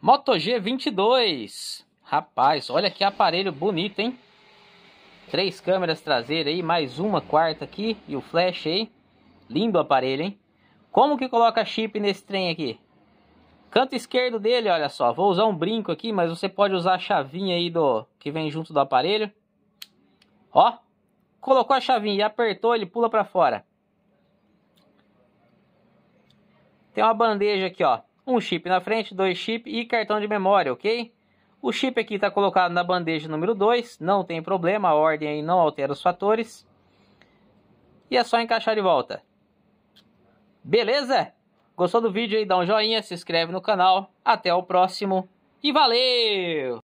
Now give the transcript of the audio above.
Moto G22. Rapaz, olha que aparelho bonito, hein? Três câmeras traseiras aí, mais uma quarta aqui e o flash aí. Lindo aparelho, hein? Como que coloca chip nesse trem aqui? Canto esquerdo dele, olha só. Vou usar um brinco aqui, mas você pode usar a chavinha aí do que vem junto do aparelho. Ó, colocou a chavinha e apertou, ele pula para fora. Tem uma bandeja aqui, ó um chip na frente, dois chips e cartão de memória, ok? O chip aqui está colocado na bandeja número 2, não tem problema, a ordem aí não altera os fatores. E é só encaixar de volta. Beleza? Gostou do vídeo aí? Dá um joinha, se inscreve no canal. Até o próximo e valeu!